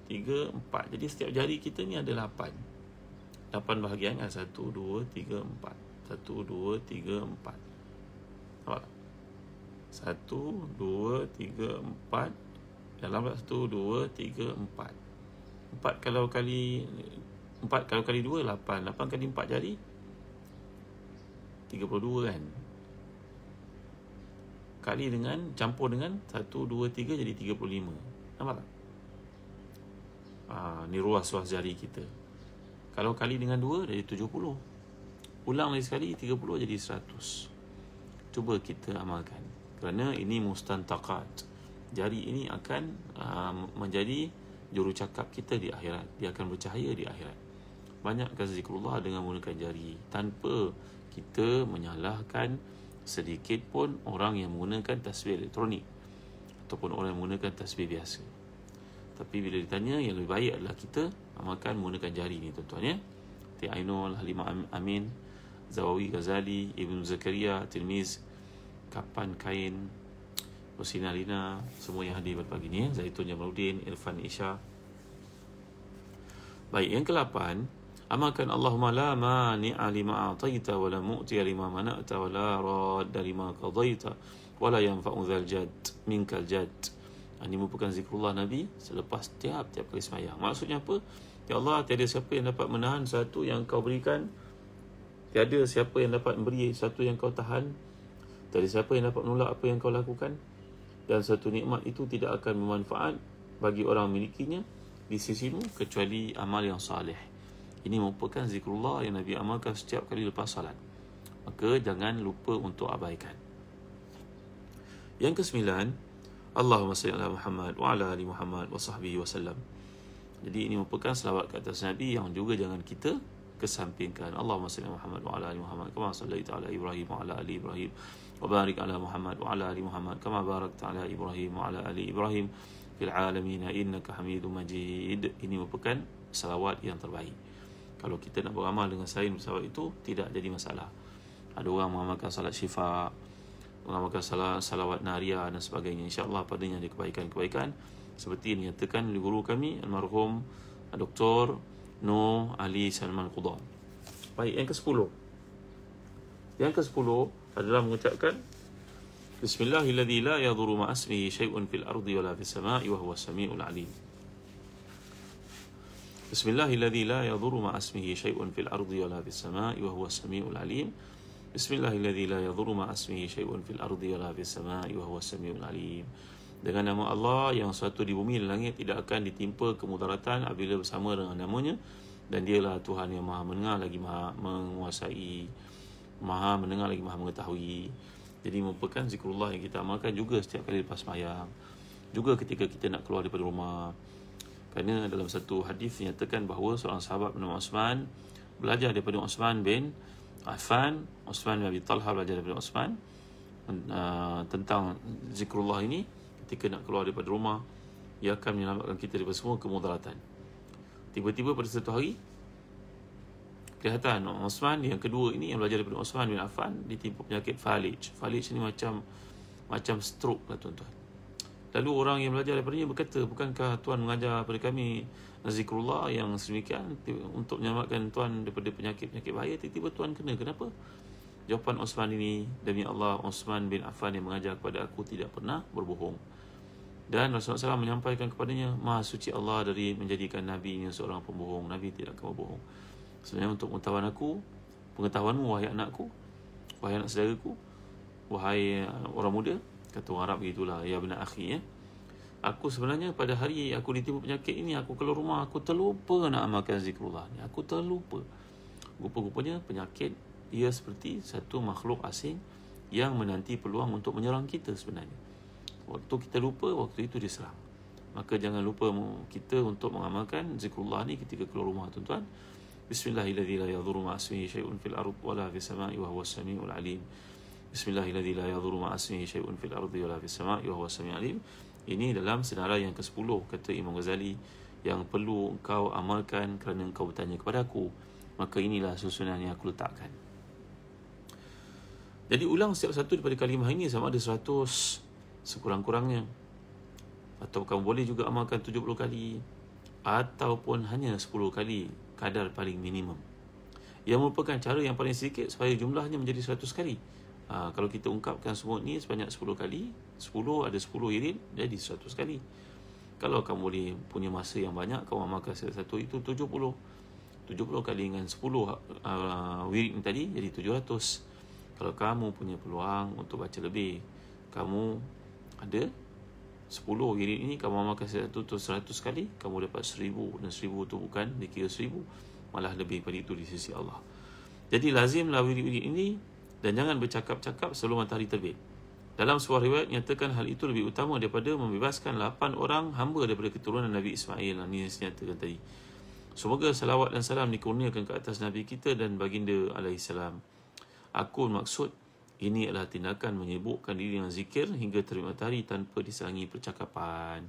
Speaker 1: tiga, empat. Jadi setiap jari kita ni ada lapan. Lapan bahagian kan? Satu, dua, tiga, empat. Satu, dua, tiga, empat. Nampak Satu, dua, tiga, empat. Dalam pula satu, dua, tiga, empat. Empat kalau kali... Empat kalau kali dua, lapan. Lapan kali empat jari, dua kan Kali dengan Campur dengan 1, 2, 3 jadi Nampak tak? Ha, ni ruas-ruas jari kita. Kalau kali dengan 2, jadi 70. Ulang lagi sekali, 30 jadi 100. Cuba kita amalkan. Kerana ini mustan mustantaqat. Jari ini akan ha, menjadi juru cakap kita di akhirat. Dia akan bercahaya di akhirat. Banyak kasih zikrullah dengan menggunakan jari. Tanpa kita menyalahkan sedikit pun orang yang menggunakan tasbih elektronik ataupun orang yang menggunakan tasbih biasa. Tapi bila ditanya yang lebih baik adalah kita amalkan menggunakan jari ni tuan-tuan ya. Ti Ainul Halimah Amin Zawawi Ghazali Ibn Zakaria Tirmiz Kapan Kain Husin Alina semua yang hadir pada pagi ni ya. Zaitun Jamaluddin Irfan Isha. Baik yang ke-8 Amalkan Allahumma la mani'a lima ataita wa la mu'tiya lima mana'ta wa la radda lima qadaita wala yanfa'u dzal jadd minkal jadd ah, ini merupakan zikrullah Nabi selepas tiap tiap kali sembahyang. Maksudnya apa? Ya Allah, tiada siapa yang dapat menahan satu yang kau berikan. Tiada siapa yang dapat memberi satu yang kau tahan. Tiada siapa yang dapat menolak apa yang kau lakukan. Dan satu nikmat itu tidak akan bermanfaat bagi orang milikinya di sisimu kecuali amal yang salih. Ini merupakan zikrullah yang Nabi amalkan setiap kali lepas salat. Maka jangan lupa untuk abaikan. Yang kesembilan, Allahumma salli ala Muhammad wa ala ali Muhammad wa sahbihi wasallam. Jadi ini merupakan selawat ke atas Nabi yang juga jangan kita kesampingkan. Allahumma salli ala Muhammad wa ala ali Muhammad kama sallaita ala Ibrahim wa ala ali Ibrahim wa barik ala Muhammad wa ala ali Muhammad kama barakta ala Ibrahim wa ala ali Ibrahim fil alamin innaka Hamidum Majid. Ini merupakan selawat yang terbaik. Kalau kita nak beramal dengan selain selawat itu tidak jadi masalah. Ada orang mengamalkan salat syifa, mengamalkan salat, salawat naria dan sebagainya insyaallah padanya ada kebaikan-kebaikan seperti yang dinyatakan oleh guru kami almarhum doktor No Ali Salman Qudha baik yang ke-10 yang ke-10 adalah mengucapkan Bismillahirrahmanirrahim la yadhuru ma asmihi shay'un fil ardi wala fis sama'i wa huwa samiul alim Bismillahirrahmanirrahim la yadhuru ma asmihi shay'un fil ardi wala fis sama'i wa huwa samiul alim بسم الله الذي لا يضر مع اسمه شيء في الأرض ولا في Dengan nama Allah yang satu di bumi dan langit tidak akan ditimpa kemudaratan apabila bersama dengan namanya dan dialah Tuhan yang maha mendengar lagi maha menguasai maha mendengar lagi maha mengetahui jadi merupakan zikrullah yang kita amalkan juga setiap kali lepas mayang juga ketika kita nak keluar daripada rumah kerana dalam satu hadis menyatakan bahawa seorang sahabat bernama Osman belajar daripada Osman bin Afan, Osman bin Abi Talha belajar daripada Osman uh, tentang zikrullah ini ketika nak keluar daripada rumah ia akan menyelamatkan kita daripada semua kemudaratan. Tiba-tiba pada satu hari kelihatan Osman yang kedua ini yang belajar daripada Osman bin Afan ditimpa penyakit falij. Falij ni macam macam stroke lah tuan-tuan. Lalu orang yang belajar daripadanya berkata, "Bukankah tuan mengajar kepada kami zikrullah yang sedemikian untuk menyelamatkan tuan daripada penyakit-penyakit bahaya tiba-tiba tuan kena kenapa jawapan Osman ini demi Allah Osman bin Affan yang mengajar kepada aku tidak pernah berbohong dan Rasulullah SAW menyampaikan kepadanya Maha suci Allah dari menjadikan Nabi ini seorang pembohong Nabi tidak akan berbohong Sebenarnya untuk pengetahuan aku Pengetahuanmu wahai anakku Wahai anak saudaraku Wahai uh, orang muda Kata orang Arab begitulah Ya benar akhi ya eh? Aku sebenarnya pada hari aku ditipu penyakit ini Aku keluar rumah aku terlupa nak amalkan zikrullah ni Aku terlupa Rupa-rupanya penyakit Ia seperti satu makhluk asing Yang menanti peluang untuk menyerang kita sebenarnya Waktu kita lupa, waktu itu dia serang Maka jangan lupa kita untuk mengamalkan zikrullah ni ketika keluar rumah tuan-tuan Bismillahirrahmanirrahim syai'un fil arud wala Bismillahirrahmanirrahim Bismillahirrahmanirrahim ini dalam senarai yang ke-10 kata Imam Ghazali yang perlu kau amalkan kerana kau bertanya kepada aku. Maka inilah susunan yang aku letakkan. Jadi ulang setiap satu daripada kalimah ini sama ada 100 sekurang-kurangnya. Atau kamu boleh juga amalkan 70 kali ataupun hanya 10 kali kadar paling minimum. Yang merupakan cara yang paling sedikit supaya jumlahnya menjadi 100 kali. Ha, kalau kita ungkapkan semua ni sebanyak 10 kali, 10 ada 10 irin jadi 100 kali kalau kamu boleh punya masa yang banyak kamu amalkan sila satu itu 70 70 kali dengan 10 uh, wirid tadi jadi 700 kalau kamu punya peluang untuk baca lebih kamu ada 10 wirid ini kamu amalkan sila satu tu 100 kali kamu dapat 1000 dan 1000 tu bukan dikira 1000 malah lebih daripada itu di sisi Allah jadi lazimlah wirid-wirid ini dan jangan bercakap-cakap sebelum matahari terbit dalam sebuah riwayat nyatakan hal itu lebih utama daripada membebaskan lapan orang hamba daripada keturunan Nabi Ismail yang ini nyatakan tadi. Semoga salawat dan salam dikurniakan ke atas Nabi kita dan baginda alaihi Aku maksud ini adalah tindakan menyibukkan diri dengan zikir hingga terima matahari tanpa disangi percakapan.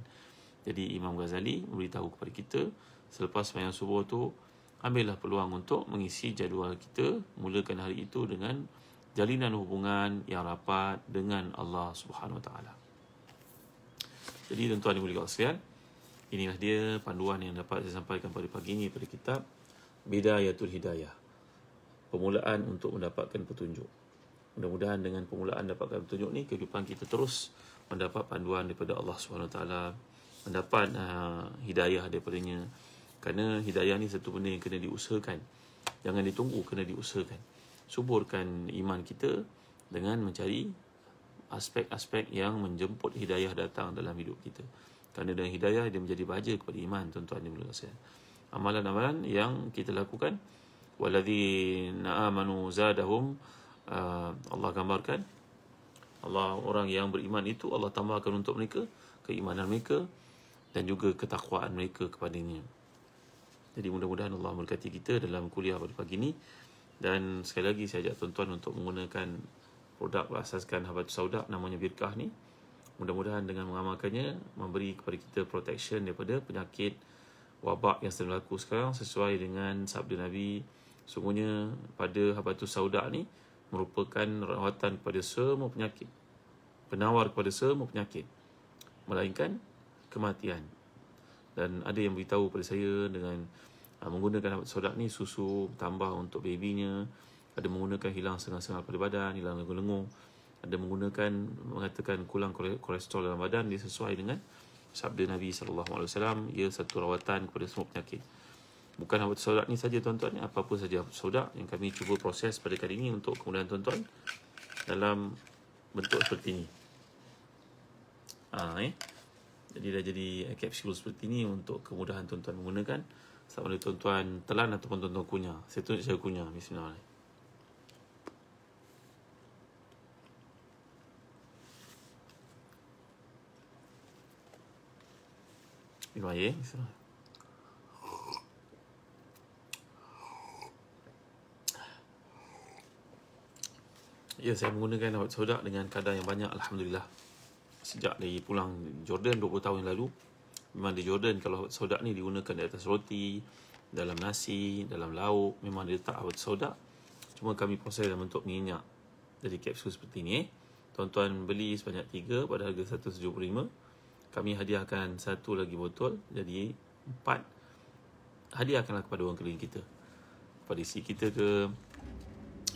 Speaker 1: Jadi Imam Ghazali memberitahu kepada kita selepas sembahyang subuh tu ambillah peluang untuk mengisi jadual kita mulakan hari itu dengan jalinan hubungan yang rapat dengan Allah Subhanahu Wa Taala. Jadi tuan-tuan dan puan-puan inilah dia panduan yang dapat saya sampaikan pada pagi ini pada kitab Bidayatul Hidayah. Pemulaan untuk mendapatkan petunjuk. Mudah-mudahan dengan pemulaan dapatkan petunjuk ni kehidupan kita terus mendapat panduan daripada Allah Subhanahu Wa Taala, mendapat uh, hidayah daripadanya. Karena hidayah ni satu benda yang kena diusahakan. Jangan ditunggu, kena diusahakan suburkan iman kita dengan mencari aspek-aspek yang menjemput hidayah datang dalam hidup kita. Kerana dengan hidayah dia menjadi baja kepada iman tuan-tuan dan saya. Amalan-amalan yang kita lakukan waladhi na'amanu zadahum uh, Allah gambarkan Allah orang yang beriman itu Allah tambahkan untuk mereka keimanan mereka dan juga ketakwaan mereka kepadanya. Jadi mudah-mudahan Allah memberkati kita dalam kuliah pada pagi ini. Dan sekali lagi saya ajak tuan-tuan untuk menggunakan produk berasaskan Habatu Saudak namanya Birkah ni. Mudah-mudahan dengan mengamalkannya memberi kepada kita protection daripada penyakit wabak yang sedang berlaku sekarang sesuai dengan sabda Nabi. Sungguhnya pada Habatu Saudak ni merupakan rawatan kepada semua penyakit. Penawar kepada semua penyakit. Melainkan kematian. Dan ada yang beritahu pada saya dengan uh, menggunakan sodak ni susu tambah untuk babynya ada menggunakan hilang sengal-sengal pada badan hilang lenguh-lenguh ada menggunakan mengatakan kurang kolesterol dalam badan dia sesuai dengan sabda Nabi SAW ia satu rawatan kepada semua penyakit bukan hawat sodak ni saja tuan-tuan apa-apa saja sodak yang kami cuba proses pada kali ini untuk kemudian tuan-tuan dalam bentuk seperti ini ha, eh? jadi dah jadi kapsul eh, seperti ini untuk kemudahan tuan-tuan menggunakan sama ada tuan-tuan telan atau tuan-tuan kunyah. Saya tunjuk saya kunyah. Bismillahirrahmanirrahim. Minum air. Bismillahirrahmanirrahim. Ya, saya menggunakan awet sodak dengan kadar yang banyak. Alhamdulillah. Sejak dari pulang Jordan 20 tahun yang lalu memang di Jordan kalau soda ni digunakan di atas roti, dalam nasi, dalam lauk, memang dia letak awet soda. Cuma kami proses dalam bentuk minyak. Jadi kapsul seperti ni eh. Tuan-tuan beli sebanyak tiga pada harga RM175. Kami hadiahkan satu lagi botol. Jadi empat. hadiahkanlah kepada orang keliling kita. Kepada isi kita ke,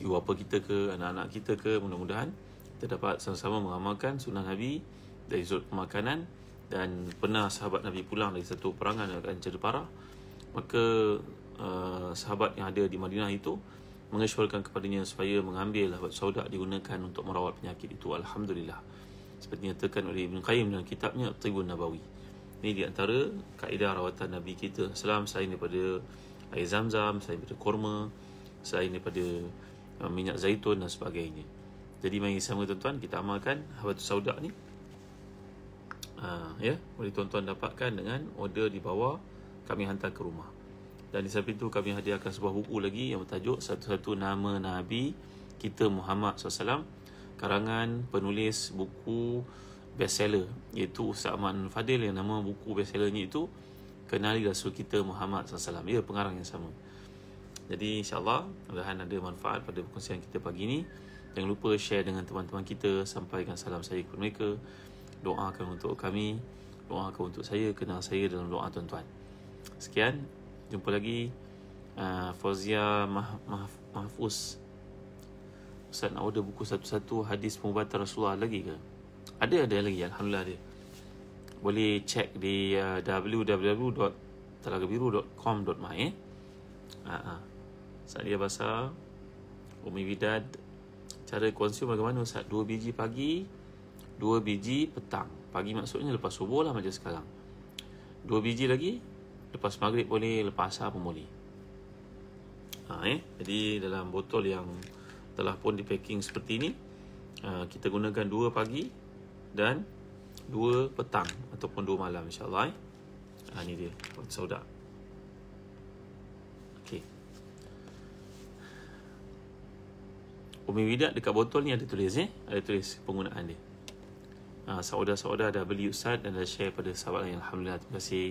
Speaker 1: ibu apa kita ke, anak-anak kita ke. Mudah-mudahan kita dapat sama-sama mengamalkan sunnah Nabi dari sudut pemakanan dan pernah sahabat Nabi pulang dari satu perangan akan jadi parah maka uh, sahabat yang ada di Madinah itu mengesyorkan kepadanya supaya mengambil sahabat saudak digunakan untuk merawat penyakit itu Alhamdulillah seperti nyatakan oleh Ibn Qayyim dalam kitabnya Tribun Nabawi ini di antara kaedah rawatan Nabi kita Salam selain daripada air zam-zam, selain daripada korma selain daripada uh, minyak zaitun dan sebagainya jadi mari sama tuan-tuan kita amalkan sahabat saudak ni Ha, ya boleh tuan-tuan dapatkan dengan order di bawah kami hantar ke rumah dan di samping itu kami hadiahkan sebuah buku lagi yang bertajuk satu-satu nama Nabi kita Muhammad SAW karangan penulis buku bestseller iaitu Ustaz Ahmad Fadil yang nama buku bestsellernya itu kenali Rasul kita Muhammad SAW ya pengarang yang sama jadi insyaAllah mudah-mudahan ada manfaat pada perkongsian kita pagi ini jangan lupa share dengan teman-teman kita sampaikan salam saya kepada mereka doakan untuk kami doakan untuk saya kenal saya dalam doa tuan-tuan sekian jumpa lagi uh, Fauzia Mah- Mah- Mahfuz Ustaz nak order buku satu-satu hadis pengubatan Rasulullah lagi ke? Ada ada lagi alhamdulillah ada. Boleh cek di uh, www.talagabiru.com.my. Eh? Ha ah. Saya basa Umi Widad cara konsum bagaimana Ustaz dua biji pagi dua biji petang pagi maksudnya lepas subuh lah macam sekarang dua biji lagi lepas maghrib boleh lepas asar pun boleh ha, eh? jadi dalam botol yang telah pun di packing seperti ini ha, kita gunakan dua pagi dan dua petang ataupun dua malam insyaAllah eh? ha, ini dia buat saudak Okey. Umi widak dekat botol ni ada tulis eh? Ada tulis penggunaan dia. Ah, saudara-saudara dah beli Ustaz dan dah share pada sahabat lain. Alhamdulillah. Terima kasih.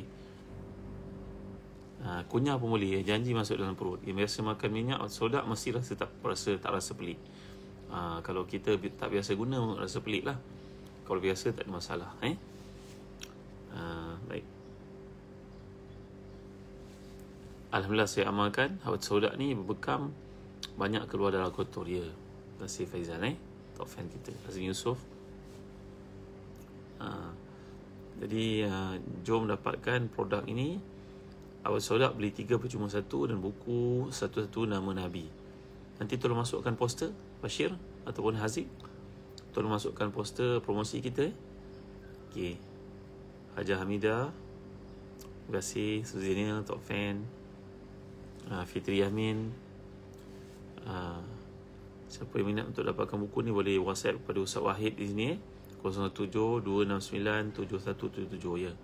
Speaker 1: Uh, kunyah pun boleh. Ya. Janji masuk dalam perut. Dia biasa makan minyak, sodak mesti rasa tak rasa, tak rasa pelik. Uh, kalau kita tak biasa guna, rasa pelik lah. Kalau biasa, tak ada masalah. Eh? Uh, baik. Alhamdulillah saya amalkan Habis sodak ni berbekam Banyak keluar darah kotor dia Terima kasih Faizal eh Top fan kita Azmi Yusof ha. Jadi uh, jom dapatkan produk ini Awal solat beli tiga percuma satu Dan buku satu-satu nama Nabi Nanti tolong masukkan poster Bashir ataupun Haziq Tolong masukkan poster promosi kita Okay, Haja Hamida, Terima kasih Suzinil, Top Fan uh, Fitri Amin uh, ha. Siapa yang minat untuk dapatkan buku ni Boleh whatsapp kepada Ustaz Wahid di sini eh. 0172697177 ya.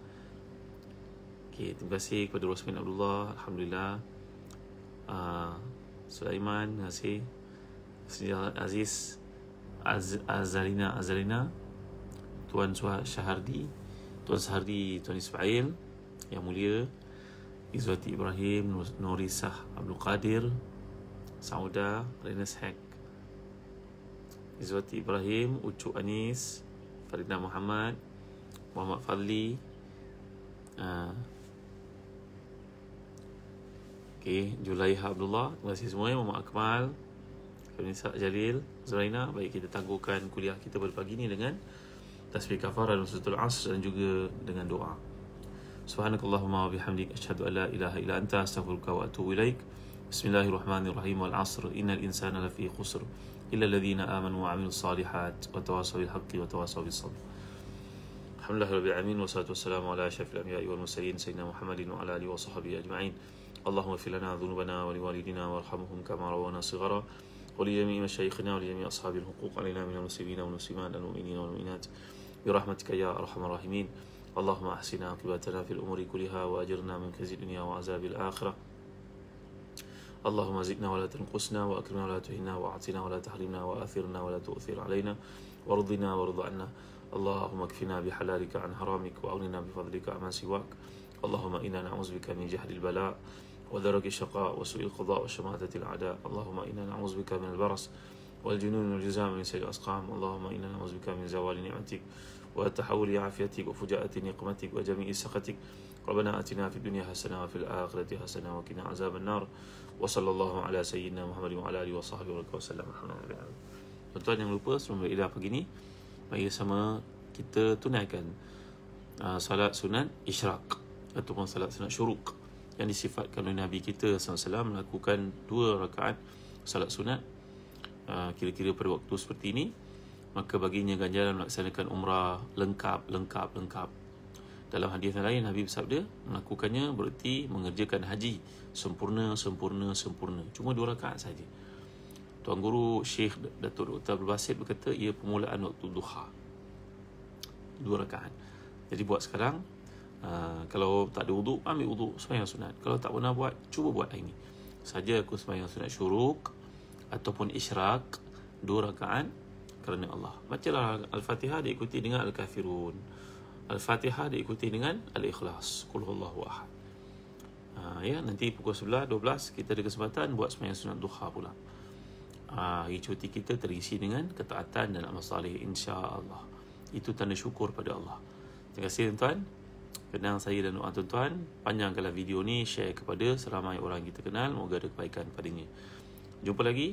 Speaker 1: Okey, terima kasih kepada Rosmin Abdullah. Alhamdulillah. Ah uh, Sulaiman, terima kasih. Aziz Az Azarina, Azalina Tuan Suha Shahardi, Tuan Shahardi, Tuan Ismail Yang Mulia Izwati Ibrahim Norisah Abdul Qadir Sauda Renes Hek Izwati Ibrahim Ucuk Anis Farida Muhammad Muhammad Fadli uh, Okay, Julaiha Abdullah Terima kasih semua Muhammad Akmal Kamisa Jalil Zulaina Baik kita tangguhkan kuliah kita pada pagi ini dengan Tasbih kafar dan suratul asr Dan juga dengan doa Subhanakallahumma wa bihamdik Ashadu ala ilaha ila anta Astaghfirullah wa atuhu ilaik Bismillahirrahmanirrahim Wal asr Innal insana lafi khusr إلا الذين آمنوا وعملوا الصالحات وتواصوا بالحق وتواصوا بالصبر الحمد لله رب العالمين والصلاة والسلام على أشرف الأنبياء والمرسلين سيدنا محمد وعلى آله وصحبه أجمعين اللهم اغفر لنا ذنوبنا ولوالدينا وارحمهم كما روانا صغرا ولجميع مشايخنا ولجميع أصحاب الحقوق علينا من المسلمين والمسلمات المؤمنين والمؤمنات برحمتك يا أرحم الراحمين اللهم أحسن عاقبتنا في الأمور كلها وأجرنا من خزي الدنيا وعذاب الآخرة اللهم زدنا ولا تنقصنا وأكرمنا ولا تهنا وأعطنا ولا تحرمنا وآثرنا ولا تؤثر علينا وارضنا وارض عنا اللهم اكفنا بحلالك عن حرامك وأغننا بفضلك عما سواك اللهم إنا نعوذ بك من جهل البلاء ودرك الشقاء وسوء القضاء وشماتة الأعداء اللهم إنا نعوذ بك من البرص والجنون والجزام من سيء الأسقام اللهم إنا نعوذ بك من زوال نعمتك وتحولي عافيتك وفجاءتي نقمتك وجميع سخطك ربنا اتنا في الدنيا حسنه وفي الاخره حسنه وقنا عذاب النار وصلى الله على سيدنا محمد وعلى اله وصحبه وسلم الحمد لله Tuan-tuan jangan lupa sebelum beribadah pagi ni Mari sama kita tunaikan uh, Salat sunat isyrak Ataupun salat sunat syuruk Yang disifatkan oleh Nabi kita SAW Melakukan dua rakaat salat sunat uh, Kira-kira pada waktu seperti ini maka baginya ganjaran melaksanakan umrah lengkap, lengkap, lengkap. Dalam hadis yang lain, Habib bersabda, melakukannya bererti mengerjakan haji sempurna, sempurna, sempurna. Cuma dua rakaat saja. Tuan Guru Syekh Datuk Dr. Abdul Basit berkata, ia permulaan waktu duha. Dua rakaat. Jadi buat sekarang, uh, kalau tak ada uduk, ambil uduk, semayang sunat. Kalau tak pernah buat, cuba buat hari ini. Saja aku semayang sunat syuruk, ataupun isyrak, dua rakaat, kerana Allah. Bacalah Al-Fatihah diikuti dengan Al-Kafirun. Al-Fatihah diikuti dengan Al-Ikhlas. Qul huwallahu ahad. Ha, ya, nanti pukul 11, 12 kita ada kesempatan buat semayang sunat duha pula. Ha, hari cuti kita terisi dengan ketaatan dan amal salih insya-Allah. Itu tanda syukur pada Allah. Terima kasih tuan-tuan. Kenal saya dan doa tuan-tuan. Panjangkanlah video ni, share kepada seramai orang kita kenal. Moga ada kebaikan padanya. Jumpa lagi.